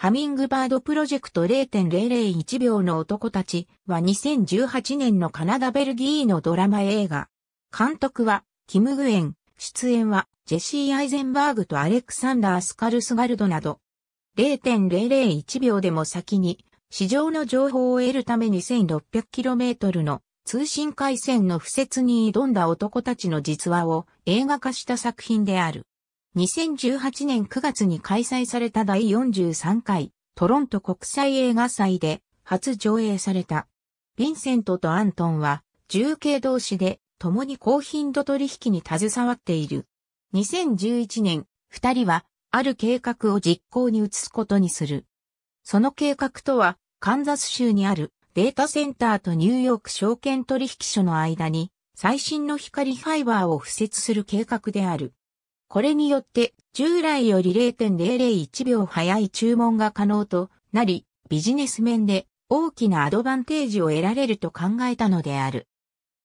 ハミングバードプロジェクト0.001秒の男たちは2018年のカナダ・ベルギーのドラマ映画。監督はキム・グエン、出演はジェシー・アイゼンバーグとアレクサンダー・スカルスガルドなど。0.001秒でも先に市場の情報を得るために 1600km の通信回線の不設に挑んだ男たちの実話を映画化した作品である。2018年9月に開催された第43回トロント国際映画祭で初上映された。ヴィンセントとアントンは重慶同士で共に高頻度取引に携わっている。2011年、二人はある計画を実行に移すことにする。その計画とは、カンザス州にあるデータセンターとニューヨーク証券取引所の間に最新の光ファイバーを付設する計画である。これによって従来より0.001秒早い注文が可能となり、ビジネス面で大きなアドバンテージを得られると考えたのである。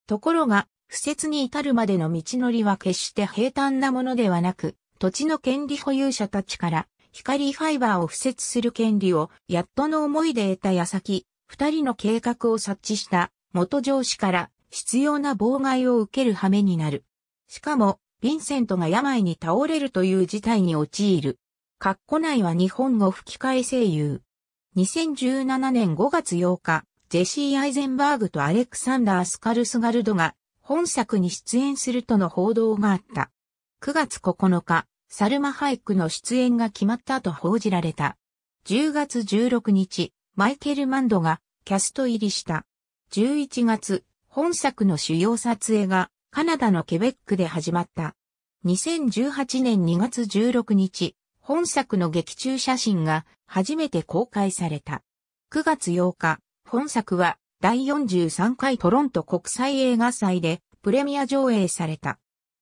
ところが、不設に至るまでの道のりは決して平坦なものではなく、土地の権利保有者たちから光ファイバーを敷設する権利をやっとの思いで得た矢先、二人の計画を察知した元上司から必要な妨害を受ける羽目になる。しかも、ヴィンセントが病に倒れるという事態に陥る。カッコ内は日本語吹き替え声優。2017年5月8日、ジェシー・アイゼンバーグとアレクサンダー・スカルスガルドが本作に出演するとの報道があった。9月9日、サルマ・ハイクの出演が決まったと報じられた。10月16日、マイケル・マンドがキャスト入りした。11月、本作の主要撮影がカナダのケベックで始まった。2018年2月16日、本作の劇中写真が初めて公開された。9月8日、本作は第43回トロント国際映画祭でプレミア上映された。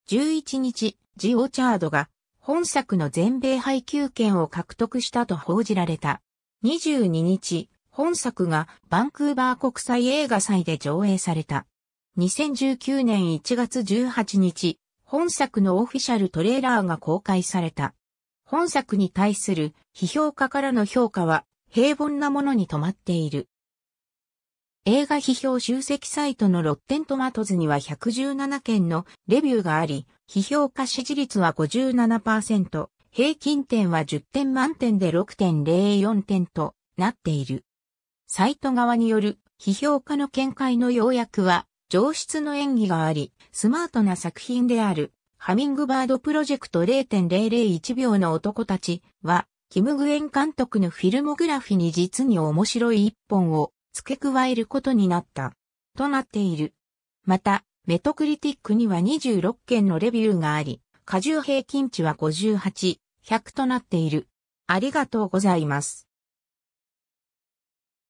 11日、ジ・オチャードが本作の全米配給権を獲得したと報じられた。22日、本作がバンクーバー国際映画祭で上映された。2019年1月18日、本作のオフィシャルトレーラーが公開された。本作に対する批評家からの評価は平凡なものに止まっている。映画批評集積サイトのロッテントマトズには117件のレビューがあり、批評家支持率は57%、平均点は10点満点で6.04点となっている。サイト側による批評家の見解の要約は上質の演技があり、スマートな作品である、ハミングバードプロジェクト0.001秒の男たちは、キム・グエン監督のフィルモグラフィに実に面白い一本を付け加えることになった。となっている。また、メトクリティックには26件のレビューがあり、過重平均値は58、100となっている。ありがとうございます。